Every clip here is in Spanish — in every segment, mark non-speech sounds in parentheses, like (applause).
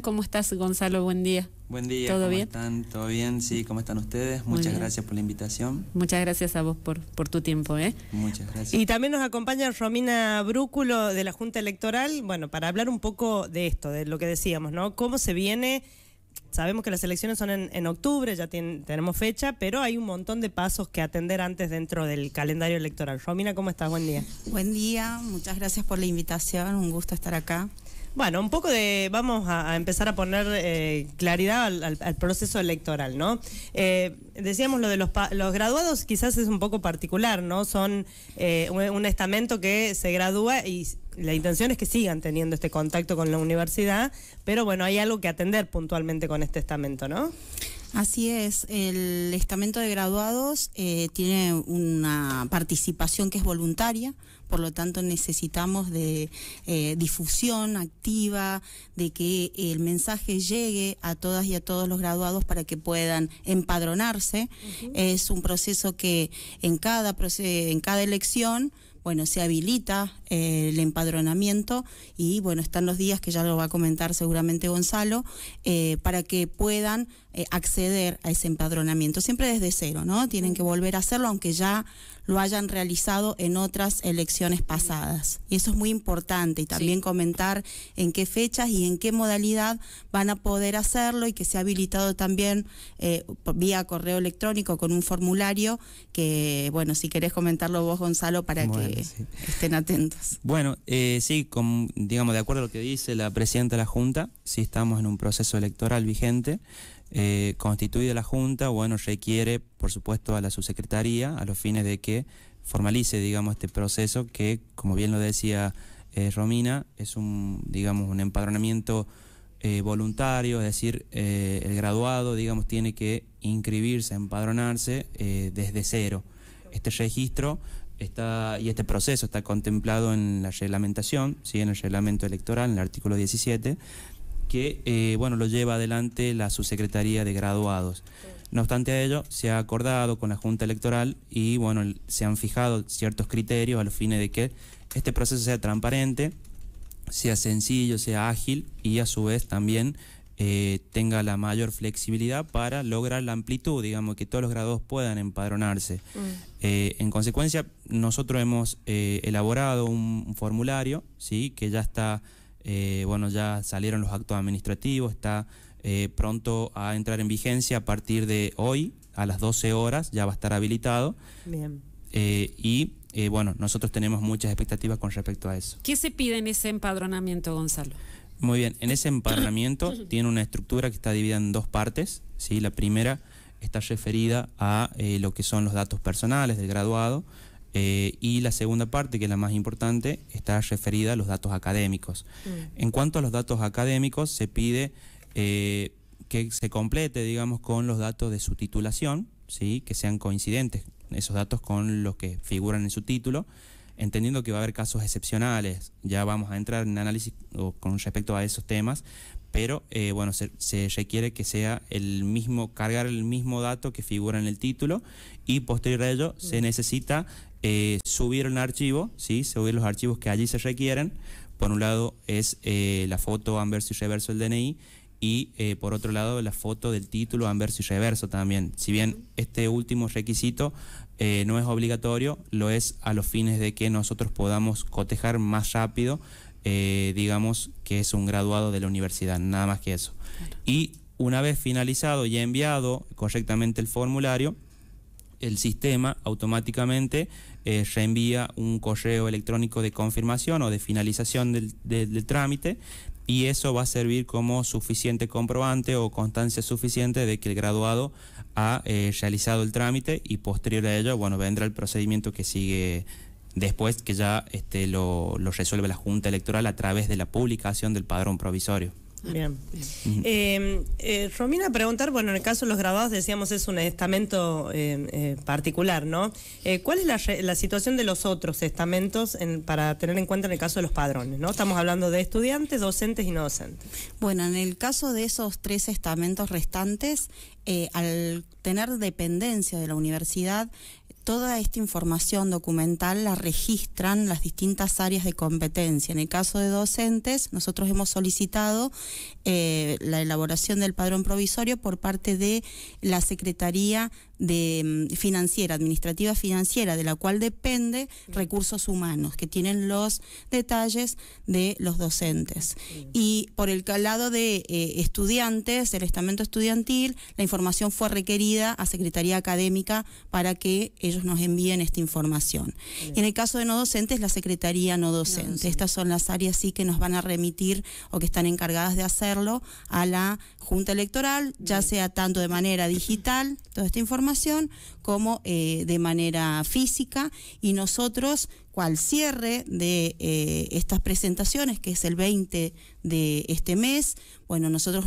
¿Cómo estás, Gonzalo? Buen día. Buen día. ¿Todo ¿Cómo bien? Están? ¿Todo bien? Sí, ¿cómo están ustedes? Muchas gracias por la invitación. Muchas gracias a vos por, por tu tiempo. ¿eh? Muchas gracias. Y también nos acompaña Romina Brúculo de la Junta Electoral, bueno, para hablar un poco de esto, de lo que decíamos, ¿no? ¿Cómo se viene? Sabemos que las elecciones son en, octubre, ya tenemos fecha, pero hay un montón de pasos que atender antes dentro del calendario electoral. Romina, ¿cómo estás? Buen día. Buen día, muchas gracias por la invitación, un gusto estar acá. Bueno, un poco de, vamos a, empezar a poner eh, claridad al, proceso electoral, ¿no? Eh, decíamos lo de los, los graduados quizás es un poco particular, ¿no? Son eh, un, un estamento que se gradúa y la intención es que sigan teniendo este contacto con la universidad, pero bueno, hay algo que atender puntualmente con este estamento, ¿no? Así es, el estamento de graduados eh, tiene una participación que es voluntaria, por lo tanto necesitamos de eh, difusión activa, de que el mensaje llegue a todas y a todos los graduados para que puedan empadronarse. Es un proceso que en cada, en cada elección bueno, se habilita eh, el empadronamiento y bueno, están los días que ya lo va a comentar seguramente Gonzalo, para que puedan eh, acceder a ese empadronamiento, siempre desde cero, ¿no? Tienen que volver a hacerlo, aunque ya lo hayan realizado en otras elecciones pasadas. Y eso es muy importante y también comentar en qué fechas y en qué modalidad van a poder hacerlo y que se ha habilitado también eh, vía correo electrónico con un formulario que, bueno, si querés comentarlo vos, Gonzalo, para que estén atentos. Bueno, eh, sí, digamos, de acuerdo a lo que dice la presidenta de la Junta, si estamos en un proceso electoral vigente eh, constituida la Junta, bueno, requiere, por supuesto, a la subsecretaría a los fines de que formalice, digamos, este proceso que, como bien lo decía eh, Romina, es un, digamos, un empadronamiento eh, voluntario, es decir, eh, el graduado, digamos, tiene que inscribirse, empadronarse desde cero. Este registro está y este proceso está contemplado en la reglamentación, ¿sí? en el reglamento electoral, en el artículo 17, que eh, bueno, lo lleva adelante la subsecretaría de graduados. No obstante a ello, se ha acordado con la Junta Electoral y bueno, se han fijado ciertos criterios a los fines de que este proceso sea transparente, sea sencillo, sea ágil y a su vez también eh, tenga la mayor flexibilidad para lograr la amplitud, digamos, que todos los graduados puedan empadronarse. Mm. Eh, en consecuencia, nosotros hemos elaborado un, un formulario, ¿sí? que ya está eh, bueno, ya salieron los actos administrativos, está eh, pronto a entrar en vigencia a partir de hoy, a las 12 horas, ya va a estar habilitado. Bien. Eh, y bueno, nosotros tenemos muchas expectativas con respecto a eso. ¿Qué se pide en ese empadronamiento, Gonzalo? Muy bien, en ese empadronamiento (coughs) tiene una estructura que está dividida en dos partes. ¿sí? La primera está referida a lo que son los datos personales del graduado, eh, y la segunda parte, que es la más importante, está referida a los datos académicos. Mm. En cuanto a los datos académicos, se pide eh, que se complete, digamos, con los datos de su titulación, ¿sí? que sean coincidentes esos datos con los que figuran en su título, entendiendo que va a haber casos excepcionales, ya vamos a entrar en análisis con respecto a esos temas, pero eh, bueno, se, requiere que sea el mismo, cargar el mismo dato que figura en el título y posterior a ello se mm. necesita eh, subir un archivo, subir los archivos que allí se requieren. Por un lado es eh, la foto anverso y reverso del DNI y eh, por otro lado la foto del título anverso y reverso también. Si bien este último requisito no es obligatorio, lo es a los fines de que nosotros podamos cotejar más rápido, digamos que es un graduado de la universidad, nada más que eso. Y una vez finalizado y enviado correctamente el formulario, el sistema automáticamente eh, reenvía un correo electrónico de confirmación o de finalización del, trámite y eso va a servir como suficiente comprobante o constancia suficiente de que el graduado ha eh, realizado el trámite y posterior a ello, bueno, vendrá el procedimiento que sigue después, que ya este, lo, lo resuelve la Junta Electoral a través de la publicación del padrón provisorio. Bien. Em, eh, Romina, preguntar, bueno, en el caso de los grabados decíamos es un estamento em, eh, particular, ¿no? Eh, ¿Cuál es la, situación de los otros estamentos para tener en cuenta en el caso de los padrones, ¿no? Estamos hablando de estudiantes, docentes y no docentes. Bueno, en el caso de esos tres estamentos restantes, al tener dependencia de la universidad, toda esta información documental la registran las distintas áreas de competencia. En el caso de docentes, nosotros hemos solicitado eh, la elaboración del padrón provisorio por parte de la Secretaría de mm, financiera, administrativa financiera, de la cual depende recursos humanos, que tienen los detalles de los docentes. Y por el lado de eh, estudiantes, del estamento estudiantil, la información fue requerida a Secretaría Académica para que ellos nos envíen esta información. en el caso de no docentes, la Secretaría no docente. Estas son las áreas sí que nos van a remitir o que están encargadas de hacerlo a la Junta Electoral, ya sea tanto de manera digital, toda esta información, como eh, de manera física. Y nosotros, cual cierre de eh, estas presentaciones, que es el 20 de este mes, bueno, nosotros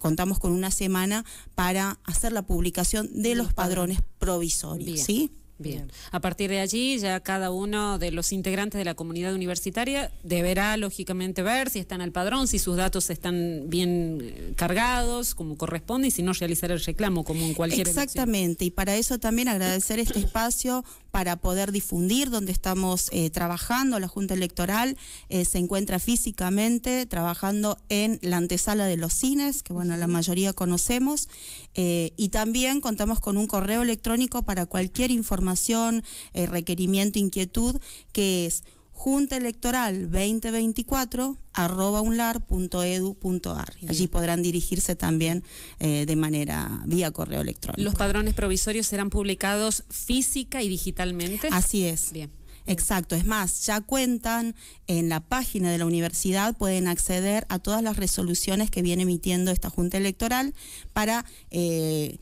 contamos con una semana para hacer la publicación de los padrones provisorios. ¿sí? Bien. A partir de allí, ya cada uno de los integrantes de la comunidad universitaria deberá, lógicamente, ver si están al padrón, si sus datos están bien eh, cargados, como corresponde, y si no, realizar el reclamo, como en cualquier. Exactamente. Y para eso también agradecer este espacio para poder difundir donde estamos eh, trabajando. La Junta Electoral eh, se encuentra físicamente trabajando en la antesala de los cines, que bueno, la mayoría conocemos, eh, y también contamos con un correo electrónico para cualquier información, requerimiento, inquietud, que es junta electoral 2024 arrobaunlar.edu.ar Allí podrán dirigirse también eh, de manera vía correo electrónico. ¿Los padrones provisorios serán publicados física y digitalmente? Así es. Bien. Exacto, es más, ya cuentan en la página de la universidad, pueden acceder a todas las resoluciones que viene emitiendo esta Junta Electoral para eh,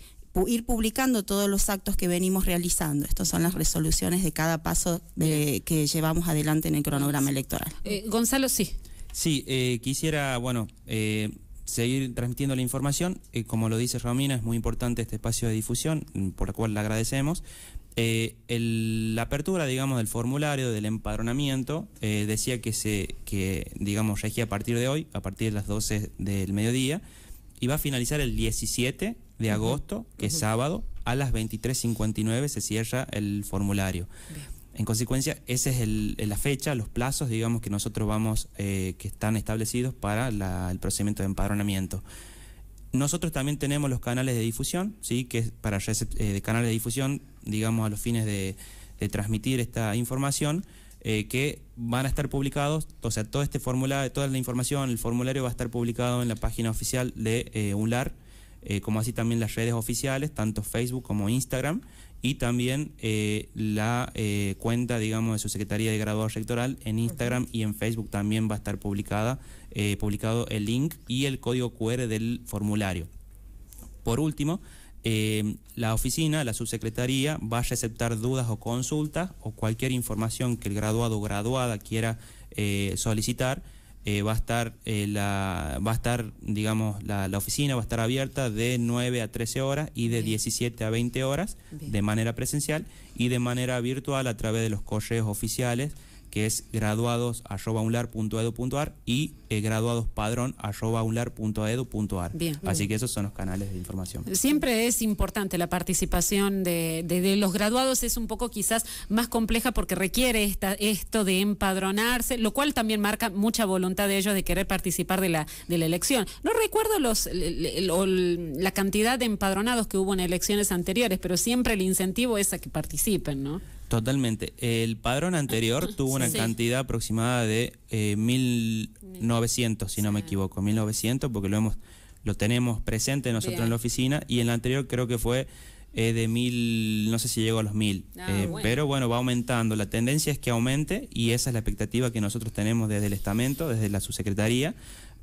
ir publicando todos los actos que venimos realizando. Estas son las resoluciones de cada paso que llevamos adelante en el cronograma electoral. Eh, Gonzalo, sí. Sí, eh, quisiera, bueno, eh, seguir transmitiendo la información. como lo dice Romina, es muy importante este espacio de difusión, mm, por lo cual le agradecemos. la apertura, digamos, del formulario, del empadronamiento, decía que se, que, digamos, regía a partir de hoy, a partir de las 12 del mediodía y va a finalizar el 17 de agosto, que es sábado, a las 23.59 se cierra el formulario. En consecuencia, esa es eh, la fecha, los plazos, digamos, que nosotros vamos, eh, que están establecidos para el procedimiento de empadronamiento. Nosotros también tenemos los canales de difusión, ¿sí? que es para eh, canales de difusión, digamos, a los fines de transmitir esta información. Eh, que van a estar publicados, o sea, todo este formulario, toda la información, el formulario va a estar publicado en la página oficial de eh, Ular, eh, como así también las redes oficiales, tanto Facebook como Instagram, y también la cuenta, digamos, de su Secretaría de Graduado Rectoral en Instagram y en Facebook también va a estar publicada, publicado el link y el código QR del formulario. Por último, Em, la oficina, la subsecretaría, va a aceptar dudas o consultas o cualquier información que el graduado o graduada quiera eh, solicitar. Eh, va a estar eh, la digamos la, oficina va a estar abierta de 9 a 13 horas y de 17 a 20 horas de manera presencial y de manera virtual a través de los correos oficiales que es graduados.unlar.edu.ar y eh, Bien. Así que esos son los canales de información. Siempre es importante la participación de, los graduados, es un poco quizás más compleja porque requiere esta, esto de empadronarse, lo cual también marca mucha voluntad de ellos de querer participar de la, de la elección. No recuerdo los, la cantidad de empadronados que hubo en elecciones anteriores, pero siempre el incentivo es a que participen, ¿no? Totalmente. El padrón anterior (laughs) tuvo una cantidad aproximada de 1900, eh, si no me equivoco, 1900, porque lo hemos lo tenemos presente nosotros en la oficina y el anterior creo que fue eh, de 1000, no sé si llegó a los 1000, ah, eh, pero bueno, va aumentando. La tendencia es que aumente y esa es la expectativa que nosotros tenemos desde el estamento, desde la subsecretaría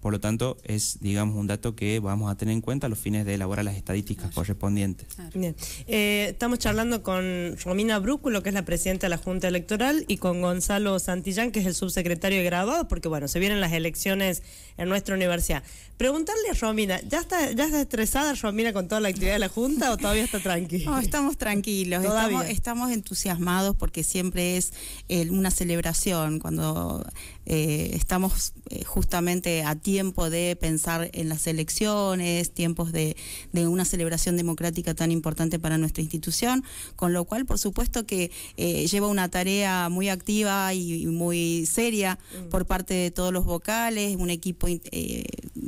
por lo tanto, es, digamos, un dato que vamos a tener en cuenta a los fines de elaborar las estadísticas correspondientes. Bien. Eh, estamos charlando con Romina Brúculo, que es la presidenta de la Junta Electoral, y con Gonzalo Santillán, que es el subsecretario de graduado, porque, bueno, se vienen las elecciones en nuestra universidad. Preguntarle a Romina, ¿ya está, ya estresada Romina con toda la actividad de la Junta o todavía está tranquila? No, estamos tranquilos, estamos, entusiasmados porque siempre es eh, una celebración cuando eh, estamos eh, justamente a tiempo de pensar en las elecciones, tiempos de, una celebración democrática tan importante para nuestra institución, con lo cual, por supuesto que eh, lleva una tarea muy activa y, muy seria mm. por parte de todos los vocales, un equipo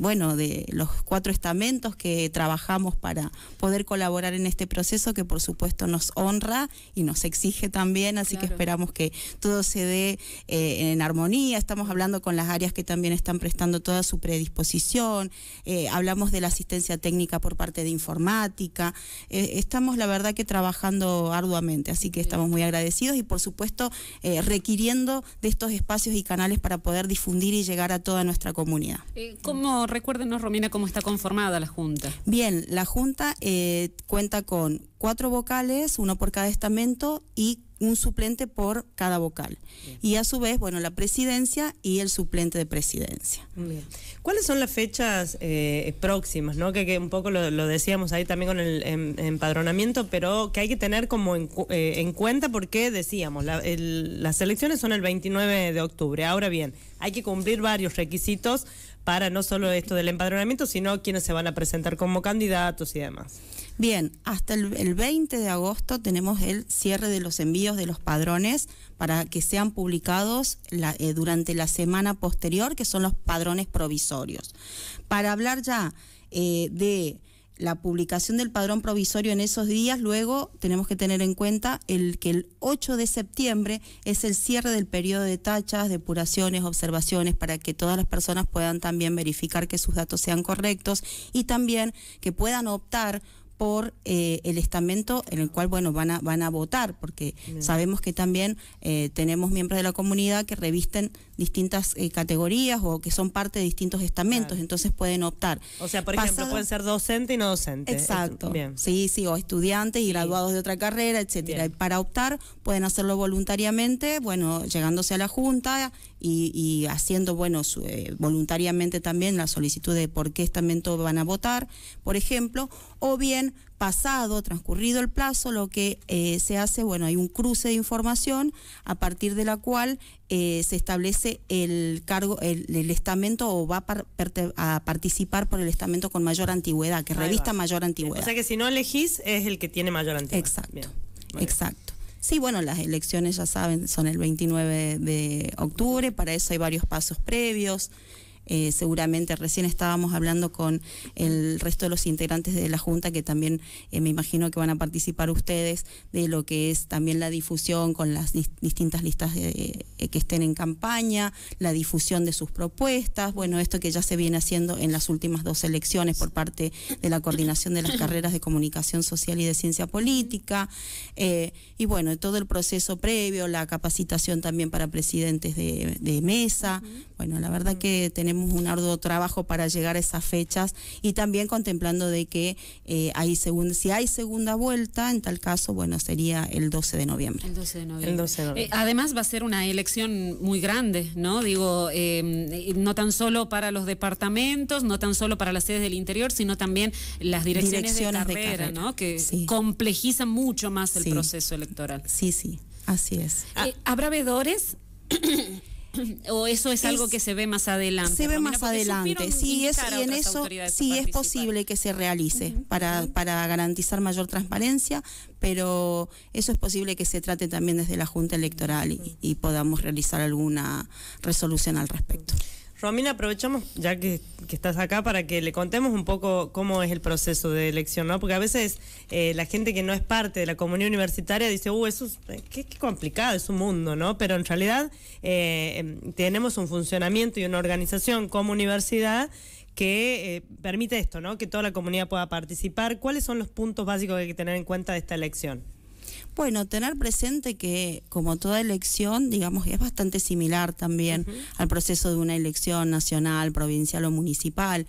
bueno, de los cuatro estamentos que trabajamos para poder colaborar en este proceso que por supuesto nos honra y nos exige también, así que esperamos que todo se dé eh, en armonía, estamos hablando con las áreas que también están prestando toda su predisposición, eh, hablamos de la asistencia técnica por parte de informática, eh, estamos la verdad que trabajando arduamente, así que estamos muy agradecidos y por supuesto requiriendo de estos espacios y canales para poder difundir y llegar a toda nuestra comunidad. ¿Cómo recuérdenos, Romina, cómo está conformada la Junta. Bien, la Junta eh, cuenta con cuatro vocales, uno por cada estamento y un suplente por cada vocal. Y a su vez, bueno, la presidencia y el suplente de presidencia. Bien. ¿Cuáles son las fechas eh, próximas? ¿no? Que, un poco lo, decíamos ahí también con el empadronamiento, pero que hay que tener como en, eh, en cuenta porque decíamos, las elecciones son el 29 de octubre. Ahora bien, hay que cumplir varios requisitos para no solo esto del empadronamiento, sino quienes se van a presentar como candidatos y demás. Bien, hasta el, 20 de agosto tenemos el cierre de los envíos de los padrones para que sean publicados eh, durante la semana posterior, que son los padrones provisorios. Para hablar ya eh, de la publicación del padrón provisorio en esos días, luego tenemos que tener en cuenta el que el 8 de septiembre es el cierre del periodo de tachas, depuraciones, observaciones, para que todas las personas puedan también verificar que sus datos sean correctos y también que puedan optar por eh, el estamento en el cual bueno van a van a votar porque sabemos que también eh, tenemos miembros de la comunidad que revisten distintas eh, categorías o que son parte de distintos estamentos entonces pueden optar o sea por ejemplo pueden ser docente y no docente exacto Bien. sí sí o estudiantes y graduados de otra carrera etcétera para optar pueden hacerlo voluntariamente bueno llegándose a la junta y, y haciendo bueno voluntariamente también la solicitud de por qué estamento van a votar por ejemplo o bien pasado, transcurrido el plazo, lo que eh, se hace, bueno, hay un cruce de información a partir de la cual eh, se establece el cargo, el, estamento o va a, participar por el estamento con mayor antigüedad, que revista mayor antigüedad. O sea que si no elegís es el que tiene mayor antigüedad. Exacto, exacto. Sí, bueno, las elecciones ya saben, son el 29 de octubre, para eso hay varios pasos previos. Eh, seguramente recién estábamos hablando con el resto de los integrantes de la Junta, que también eh, me imagino que van a participar ustedes, de lo que es también la difusión con las distintas listas eh, que estén en campaña, la difusión de sus propuestas, bueno, esto que ya se viene haciendo en las últimas dos elecciones por parte de la coordinación de las carreras de comunicación social y de ciencia política, y bueno, todo el proceso previo, la capacitación también para presidentes de mesa, bueno, la verdad que tenemos tenemos un arduo trabajo para llegar a esas fechas y también contemplando de que eh, hay segunda, si hay segunda vuelta, en tal caso, bueno, sería el 12 de noviembre. El 12 de noviembre. Eh, además va a ser una elección muy grande, ¿no? Digo, em, eh, no tan solo para los departamentos, no tan solo para las sedes del interior, sino también las direcciones, de, carrera, Que complejiza mucho más el proceso electoral. Sí, sí, así es. Ah. ¿Habrá vedores? (clears throat) o eso es algo que se ve más adelante. Se ve más adelante, sí, es, y en eso sí es posible que se realice para, para garantizar mayor transparencia, pero eso es posible que se trate también desde la Junta Electoral y podamos realizar alguna resolución al respecto. Romina, aprovechamos ya que, estás acá para que le contemos un poco cómo es el proceso de elección, ¿no? Porque a veces eh, la gente que no es parte de la comunidad universitaria dice, uh, eso es, eh, qué, complicado, es un mundo, ¿no? Pero en realidad eh, em, tenemos un funcionamiento y una organización como universidad que permite esto, ¿no? Que toda la comunidad pueda participar. ¿Cuáles son los puntos básicos que hay que tener en cuenta de esta elección? Bueno, tener presente que como toda elección, digamos, es bastante similar también al proceso de una elección nacional, provincial o municipal.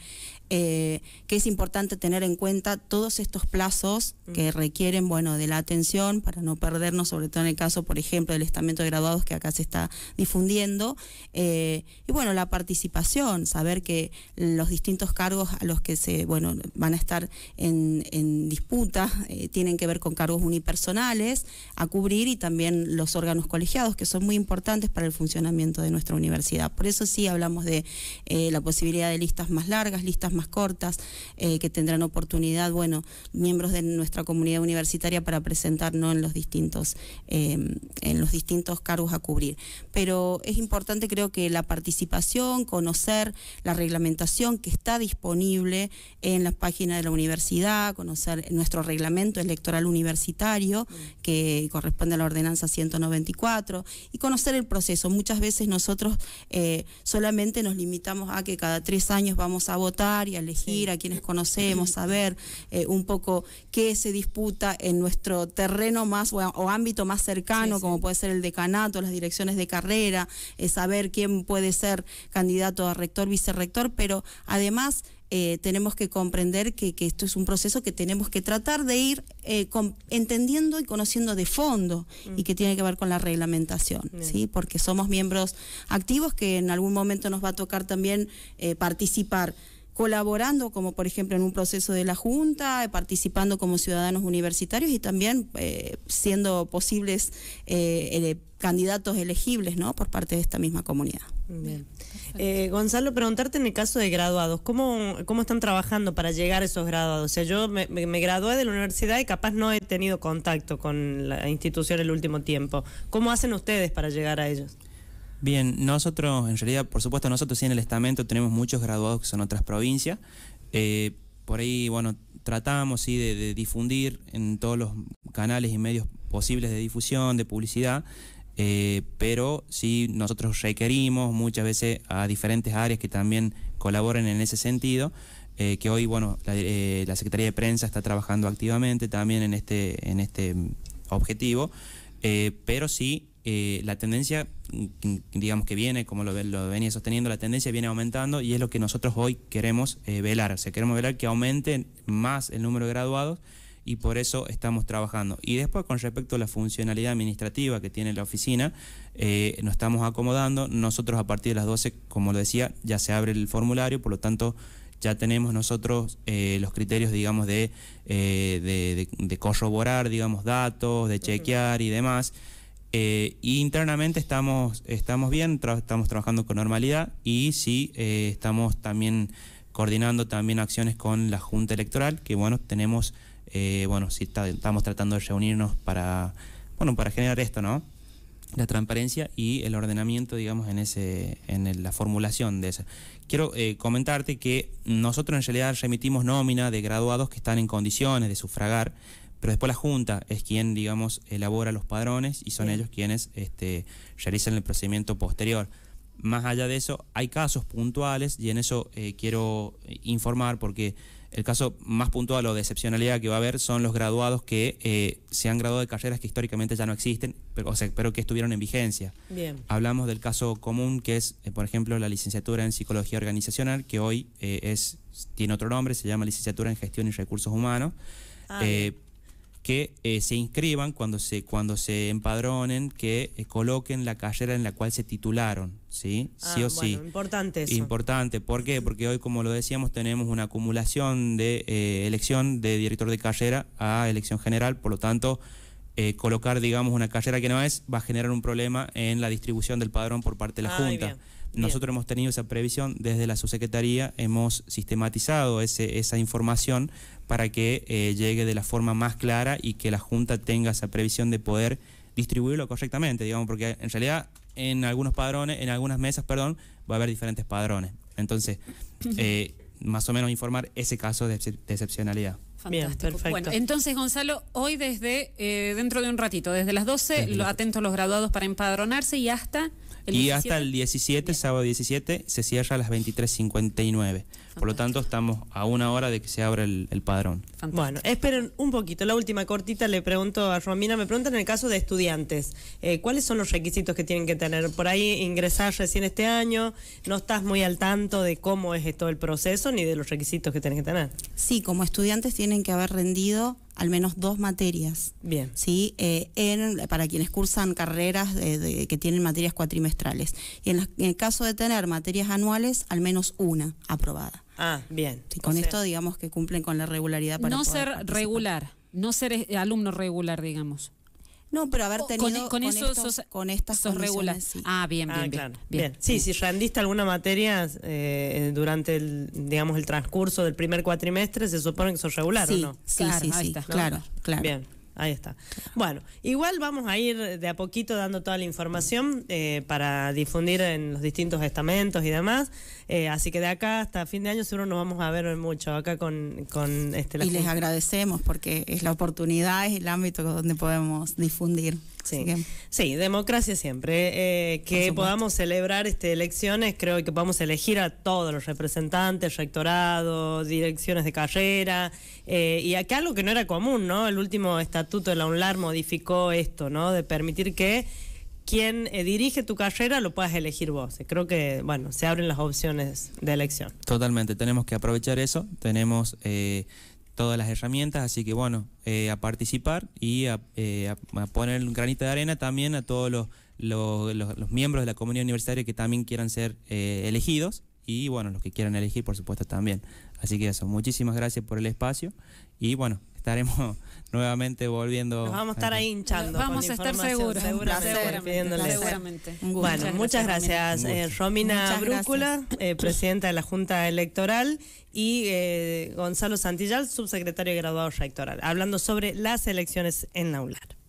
Eh, que es importante tener en cuenta todos estos plazos que requieren, bueno, de la atención para no perdernos, sobre todo en el caso, por ejemplo, del estamento de graduados que acá se está difundiendo. Eh, y bueno, la participación, saber que los distintos cargos a los que se, bueno, van a estar en, disputa eh, tienen que ver con cargos unipersonales a cubrir y también los órganos colegiados, que son muy importantes para el funcionamiento de nuestra universidad. Por eso sí hablamos de la posibilidad de listas más largas, listas más cortas, eh, que tendrán oportunidad, bueno, miembros de nuestra comunidad universitaria para presentarnos en los distintos, em, en los distintos cargos a cubrir. Pero es importante, creo que la participación, conocer la reglamentación que está disponible en la página de la universidad, conocer nuestro reglamento electoral universitario, mm. que corresponde a la ordenanza 194, y conocer el proceso. Muchas veces nosotros eh, solamente nos limitamos a que cada tres años vamos a votar y elegir a quienes conocemos, saber eh, un poco qué se disputa en nuestro terreno más o, ámbito más cercano, como puede ser el decanato, las direcciones de carrera, eh, saber quién puede ser candidato a rector, vicerrector, pero además eh, tenemos que comprender que, esto es un proceso que tenemos que tratar de ir entendiendo y conociendo de fondo y que tiene que ver con la reglamentación, ¿sí? porque somos miembros activos que en algún momento nos va a tocar también participar colaborando, como por ejemplo en un proceso de la Junta, eh, participando como ciudadanos universitarios y también eh, siendo posibles eh, candidatos elegibles ¿no? por parte de esta misma comunidad. Gonzalo, preguntarte en el caso de graduados, ¿cómo, están trabajando para llegar a esos graduados? O sea, yo me gradué de la universidad y capaz no he tenido contacto con la institución el último tiempo. ¿Cómo hacen ustedes para llegar a ellos? Bien, nosotros, en realidad, por supuesto, nosotros sí en el estamento tenemos muchos graduados que son otras provincias. Eh, por ahí, bueno, tratamos sí, de, difundir en todos los canales y medios posibles de difusión, de publicidad, eh, pero sí nosotros requerimos muchas veces a diferentes áreas que también colaboren en ese sentido. Eh, que hoy bueno la, Secretaría de Prensa está trabajando activamente también en este en este objetivo pero sí eh, la tendencia, mm, digamos que viene, como lo, lo, venía sosteniendo, la tendencia viene aumentando y es lo que nosotros hoy queremos eh, velar. O sea, queremos velar que aumente más el número de graduados y por eso estamos trabajando. Y después, con respecto a la funcionalidad administrativa que tiene la oficina, eh, nos estamos acomodando. Nosotros, a partir de las 12, como lo decía, ya se abre el formulario, por lo tanto ya tenemos nosotros los criterios, digamos, de, de, corroborar, digamos, datos, de chequear y demás. Eh, y internamente estamos, estamos bien, estamos trabajando con normalidad y sí, eh, estamos también coordinando también acciones con la Junta Electoral, que bueno, tenemos, eh, bueno, sí estamos tratando de reunirnos para, bueno, para generar esto, ¿no? La transparencia y el ordenamiento, digamos, en, ese, en la formulación de eso. Quiero comentarte que nosotros en realidad remitimos nómina de graduados que están en condiciones de sufragar, pero después la Junta es quien, digamos, elabora los padrones y son ellos quienes este, realizan el procedimiento posterior. Más allá de eso, hay casos puntuales y en eso eh, quiero eh, informar porque el caso más puntual o de excepcionalidad que va a haber son los graduados que eh, se han graduado de carreras que históricamente ya no existen, pero, que estuvieron en vigencia. Bien. Hablamos del caso común que es, por ejemplo, la licenciatura en psicología organizacional, que hoy es, tiene otro nombre, se llama licenciatura en gestión y recursos humanos. Ah, que eh, se inscriban cuando se, cuando se empadronen, que eh, coloquen la carrera en la cual se titularon, ¿sí? Ah, sí o sí. Importante eso. Importante, ¿por qué? Porque hoy, como lo decíamos, tenemos una acumulación de eh, elección de director de carrera a elección general, por lo tanto, colocar, digamos, una carrera que no es va a generar un problema en la distribución del padrón por parte de la Junta. Nosotros hemos tenido esa previsión desde la subsecretaría, hemos sistematizado ese, esa información para que eh, llegue de la forma más clara y que la Junta tenga esa previsión de poder distribuirlo correctamente, digamos, porque en realidad en algunos padrones, en algunas mesas, perdón, va a haber diferentes padrones. Entonces, (laughs) eh, más o menos informar ese caso de, excepcionalidad. Fantástico. Bien, perfecto. Bueno, entonces, Gonzalo, hoy desde, eh, dentro de un ratito, desde las 12, atentos los graduados para empadronarse y hasta y hasta el 17, sábado 17, se cierra a las 23.59. Por lo tanto, estamos a una hora de que se abra el, padrón. Bueno, esperen un poquito. La última cortita le pregunto a Romina, me preguntan en el caso de estudiantes, eh, ¿cuáles son los requisitos que tienen que tener? Por ahí ingresar recién este año, no estás muy al tanto de cómo es todo el proceso ni de los requisitos que tienen que tener. Sí, como estudiantes tienen que haber rendido al menos dos materias. Bien. ¿sí? Eh, para quienes cursan carreras que tienen materias cuatrimestrales. Y en el caso de tener materias anuales, al menos una aprobada. Ah, bien. Y con esto digamos que cumplen con la regularidad para No ser regular, no ser eh, alumno regular, digamos. No, pero haber tenido e, con, con, estos, con estas sos regular. Ah, ah, bien, bien, bien, claro. Sí, si rendiste alguna materia eh, durante el, digamos, el transcurso del primer cuatrimestre, se supone que sos regular, ¿o no? Sí, sí, sí, claro, claro. Bien. Ahí está. Bueno, igual vamos a ir de a poquito dando toda la información eh, para difundir en los distintos estamentos y demás. Eh, así que de acá hasta fin de año seguro nos vamos a ver mucho acá con, con este, Y les agradecemos porque es la oportunidad, es el ámbito donde podemos difundir. Sí, sí democracia siempre. Eh, que podamos celebrar este, elecciones, creo que podamos elegir a todos los representantes, rectorados, direcciones de carrera. Eh, y aquí algo que no era común, ¿no? El último estatuto de la UNLAR modificó esto, ¿no? De permitir que quien eh, dirige tu carrera lo puedas elegir vos. Creo que, bueno, se abren las opciones de elección. Totalmente, tenemos que aprovechar eso. Tenemos todas las herramientas, así que bueno, eh, a participar y eh, a, poner un granito de arena también a todos los, miembros de la comunidad universitaria que también quieran ser eh, elegidos y bueno, los que quieran elegir por supuesto también. Así que eso, muchísimas gracias por el espacio y bueno, estaremos (laughs) nuevamente volviendo. Nos vamos a estar ahí hinchando. Vamos a estar seguros. Seguramente. Seguramente. Bueno, eh, muchas gracias, Romina Brúcula, eh, presidenta de la Junta Electoral, y eh, Gonzalo Santillal, subsecretario graduado rectoral, hablando sobre las elecciones en ULAR.